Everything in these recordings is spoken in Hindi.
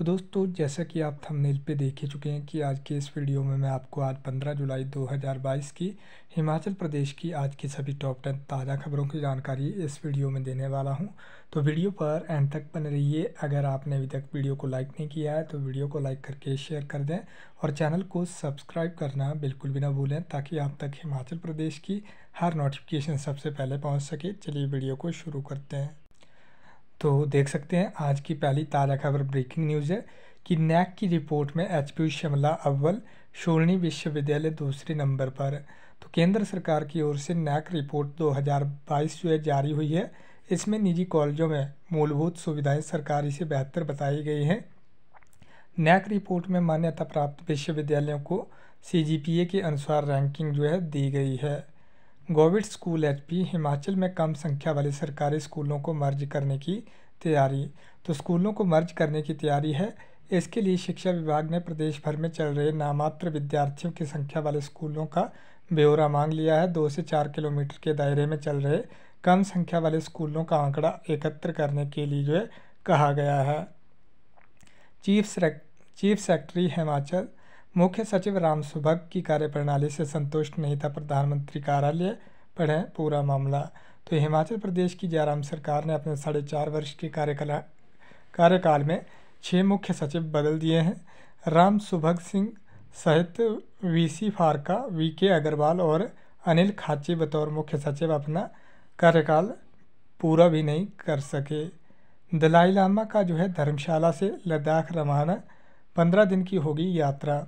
तो दोस्तों जैसा कि आप थंबनेल पे देख ही चुके हैं कि आज के इस वीडियो में मैं आपको आज 15 जुलाई 2022 की हिमाचल प्रदेश की आज की सभी टॉप टेन ताज़ा खबरों की जानकारी इस वीडियो में देने वाला हूं तो वीडियो पर एंड तक बने रहिए अगर आपने अभी तक वीडियो को लाइक नहीं किया है तो वीडियो को लाइक करके शेयर कर दें और चैनल को सब्सक्राइब करना बिल्कुल भी ना भूलें ताकि आप तक हिमाचल प्रदेश की हर नोटिफिकेशन सबसे पहले पहुँच सके चलिए वीडियो को शुरू करते हैं तो देख सकते हैं आज की पहली ताज़ा खबर ब्रेकिंग न्यूज़ है कि नैक की रिपोर्ट में एच पी शिमला अव्वल शोरणी विश्वविद्यालय दूसरे नंबर पर तो केंद्र सरकार की ओर से नैक रिपोर्ट 2022 जो है जारी हुई है इसमें निजी कॉलेजों में मूलभूत सुविधाएं सरकारी से बेहतर बताई गई हैं नैक रिपोर्ट में मान्यता प्राप्त विश्वविद्यालयों को सी के अनुसार रैंकिंग जो है दी गई है गोविड स्कूल पी हिमाचल में कम संख्या वाले सरकारी स्कूलों को मर्ज करने की तैयारी तो स्कूलों को मर्ज करने की तैयारी है इसके लिए शिक्षा विभाग ने प्रदेश भर में चल रहे नामात्र विद्यार्थियों की संख्या वाले स्कूलों का ब्यौरा मांग लिया है दो से चार किलोमीटर के दायरे में चल रहे कम संख्या वाले स्कूलों का आंकड़ा एकत्र करने के लिए कहा गया है chief secret chief secretary Himachal मुख्य सचिव राम सुभग की कार्यप्रणाली से संतुष्ट नहीं था प्रधानमंत्री कार्यालय पढ़े पूरा मामला तो हिमाचल प्रदेश की जयराम सरकार ने अपने साढ़े चार वर्ष के कार्यकाल कार्यकाल में छः मुख्य सचिव बदल दिए हैं राम सुभग सिंह सहित वीसी फारका वीके अग्रवाल और अनिल खाची बतौर मुख्य सचिव अपना कार्यकाल पूरा भी नहीं कर सके दलाई लामा का जो है धर्मशाला से लद्दाख रवाना पंद्रह दिन की होगी यात्रा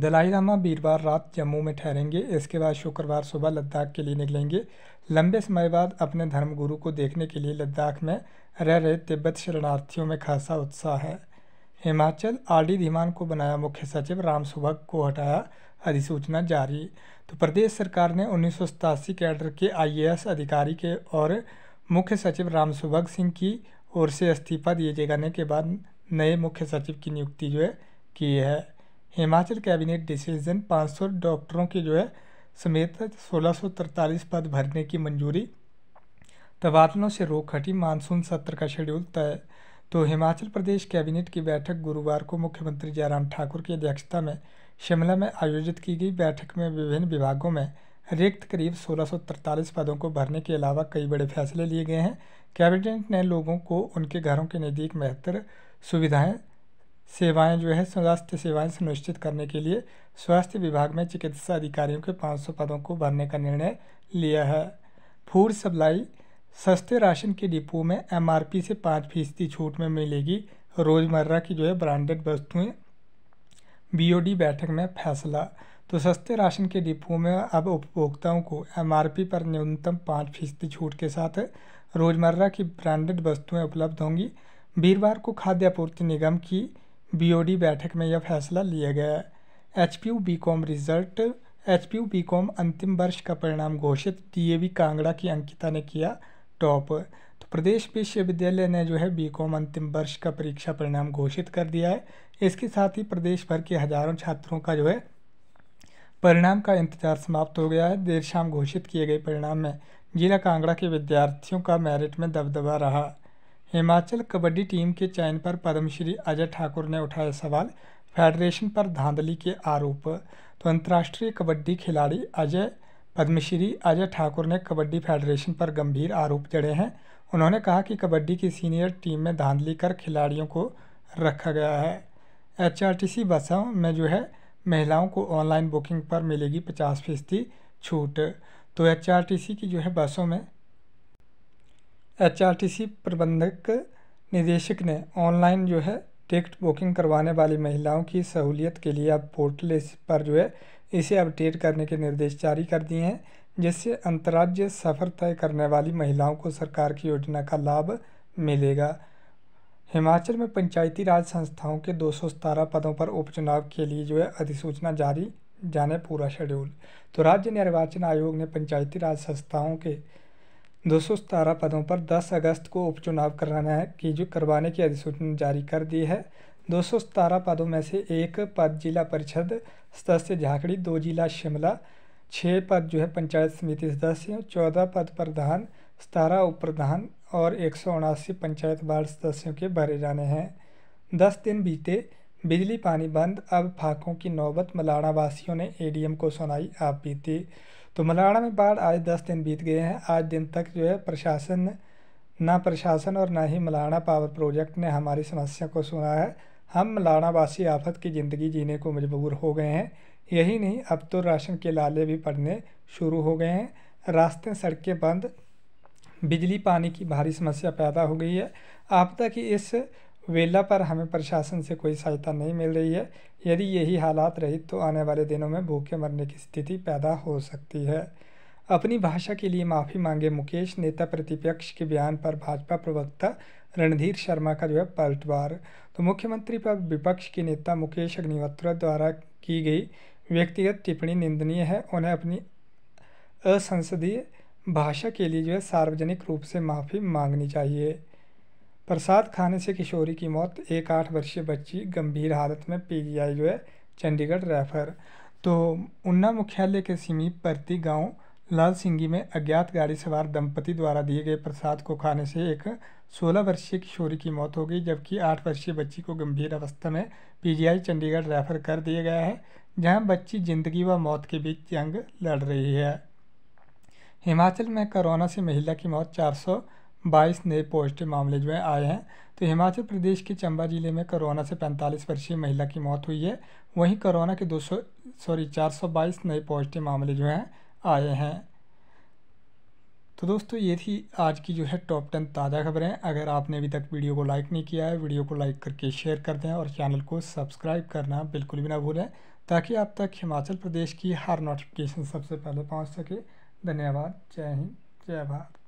दलाई लामा वीरवार रात जम्मू में ठहरेंगे इसके बाद शुक्रवार सुबह लद्दाख के लिए निकलेंगे लंबे समय बाद अपने धर्मगुरु को देखने के लिए लद्दाख में रह रहे तिब्बत शरणार्थियों में खासा उत्साह है हिमाचल आर डी धीमान को बनाया मुख्य सचिव राम सुभग को हटाया अधिसूचना जारी तो प्रदेश सरकार ने उन्नीस सौ कैडर के आईएएस अधिकारी के और मुख्य सचिव राम सुभग सिंह की ओर से इस्तीफा दिए जाने के बाद नए मुख्य सचिव की नियुक्ति जो है की है हिमाचल कैबिनेट डिसीजन 500 डॉक्टरों की जो है समेत सोलह पद भरने की मंजूरी तबादलों से रोक हटी मानसून सत्र का शेड्यूल तय तो हिमाचल प्रदेश कैबिनेट की बैठक गुरुवार को मुख्यमंत्री जयराम ठाकुर की अध्यक्षता में शिमला में आयोजित की गई बैठक में विभिन्न विभागों में रिक्त करीब सोलह पदों को भरने के अलावा कई बड़े फैसले लिए गए हैं कैबिनेट ने लोगों को उनके घरों के नज़दीक बेहतर सुविधाएं सेवाएं जो है स्वास्थ्य सेवाएं सुनिश्चित करने के लिए स्वास्थ्य विभाग में चिकित्सा अधिकारियों के 500 पदों को भरने का निर्णय लिया है फूड सप्लाई सस्ते राशन के डिपो में एमआरपी से पाँच फीसदी छूट में मिलेगी रोज़मर्रा की जो है ब्रांडेड वस्तुएं बीओडी बैठक में फैसला तो सस्ते राशन के डिपो में अब उपभोक्ताओं को एमआरपी पर न्यूनतम पाँच फीसदी छूट के साथ रोज़मर्रा की ब्रांडेड वस्तुएं उपलब्ध होंगी वीरवार को खाद्य आपूर्ति निगम की बीओडी बैठक में यह फैसला लिया गया H P U B com result H P U B com अंतिम वर्ष का परिणाम घोषित वी कांगड़ा की अंकिता ने किया टॉप तो प्रदेश विश्वविद्यालय ने जो है बी कॉम अंतिम वर्ष का परीक्षा परिणाम घोषित कर दिया है इसके साथ ही प्रदेश भर के हजारों छात्रों का जो है परिणाम का इंतजार समाप्त हो गया है देर शाम घोषित किए गए परिणाम में जिला कांगड़ा के विद्यार्थियों का मेरिट में दबदबा रहा हिमाचल कबड्डी टीम के चयन पर पद्मश्री अजय ठाकुर ने उठाए सवाल फेडरेशन पर धांधली के आरोप तो अंतर्राष्ट्रीय कबड्डी खिलाड़ी अजय पद्मश्री अजय ठाकुर ने कबड्डी फेडरेशन पर गंभीर आरोप जड़े हैं उन्होंने कहा कि कबड्डी की सीनियर टीम में धांधली कर खिलाड़ियों को रखा गया है सी बसों में जो है महिलाओं को ऑनलाइन बुकिंग पर मिलेगी पचास फीसदी छूट तो सी की जो है बसों में एचआरटीसी प्रबंधक निदेशक ने ऑनलाइन जो है टिकट बुकिंग करवाने वाली महिलाओं की सहूलियत के लिए अब पोर्टल इस पर जो है इसे अपडेट करने के निर्देश जारी कर दिए हैं जिससे अंतर्राज्य सफ़र तय करने वाली महिलाओं को सरकार की योजना का लाभ मिलेगा हिमाचल में पंचायती राज संस्थाओं के दो पदों पर उपचुनाव के लिए जो है अधिसूचना जारी जाने पूरा शेड्यूल तो राज्य निर्वाचन आयोग ने पंचायती राज संस्थाओं के दो सौ सतारह पदों पर दस अगस्त को उपचुनाव कराना है की जो करवाने की अधिसूचना जारी कर दी है दो सौ सतारह पदों में से एक पद जिला परिषद सदस्य झाकड़ी दो जिला शिमला छः पद जो है पंचायत समिति सदस्य चौदह पद प्रधान सतारह उप प्रधान और एक सौ उनासी पंचायत वार्ड सदस्यों के भरे जाने हैं दस दिन बीते बिजली पानी बंद अब फाकों की नौबत मलाड़ा वासियों ने एडीएम को सुनाई आप बीती तो मलाड़ा में बाढ़ आज दस दिन बीत गए हैं आज दिन तक जो है प्रशासन ना प्रशासन और ना ही मलाड़ा पावर प्रोजेक्ट ने हमारी समस्या को सुना है हम मलाड़ा वासी आफत की ज़िंदगी जीने को मजबूर हो गए हैं यही नहीं अब तो राशन के लाले भी पड़ने शुरू हो गए हैं रास्ते सड़कें बंद बिजली पानी की भारी समस्या पैदा हो गई है आपदा की इस वेला पर हमें प्रशासन से कोई सहायता नहीं मिल रही है यदि यही हालात रही तो आने वाले दिनों में भूखे मरने की स्थिति पैदा हो सकती है अपनी भाषा के लिए माफ़ी मांगे मुकेश नेता प्रतिपक्ष के बयान पर भाजपा प्रवक्ता रणधीर शर्मा का जो है पलटवार तो मुख्यमंत्री पर विपक्ष के नेता मुकेश अग्निहोत्रा द्वारा की गई व्यक्तिगत टिप्पणी निंदनीय है उन्हें अपनी असंसदीय भाषा के लिए जो है सार्वजनिक रूप से माफ़ी मांगनी चाहिए प्रसाद खाने से किशोरी की मौत एक आठ वर्षीय बच्ची गंभीर हालत में पीजीआई जो है चंडीगढ़ रेफर तो उन्ना मुख्यालय के समीप परती गांव लाल सिंगी में अज्ञात गाड़ी सवार दंपति द्वारा दिए गए प्रसाद को खाने से एक 16 वर्षीय किशोरी की मौत हो गई जबकि 8 वर्षीय बच्ची को गंभीर अवस्था में पीजीआई चंडीगढ़ रेफर कर दिया गया है जहां बच्ची जिंदगी व मौत के बीच जंग लड़ रही है हिमाचल में कोरोना से महिला की मौत चार बाईस नए पॉजिटिव मामले जो हैं आए हैं तो हिमाचल प्रदेश के चंबा जिले में कोरोना से पैंतालीस वर्षीय महिला की मौत हुई है वहीं कोरोना के दो सौ सॉरी चार सौ बाईस नए पॉजिटिव मामले जो हैं आए हैं तो दोस्तों ये थी आज की जो है टॉप टेन ताज़ा खबरें अगर आपने अभी तक वीडियो को लाइक नहीं किया है वीडियो को लाइक करके शेयर कर दें और चैनल को सब्सक्राइब करना बिल्कुल भी ना भूलें ताकि आप तक हिमाचल प्रदेश की हर नोटिफिकेशन सबसे पहले पहुंच सके धन्यवाद जय हिंद जय भारत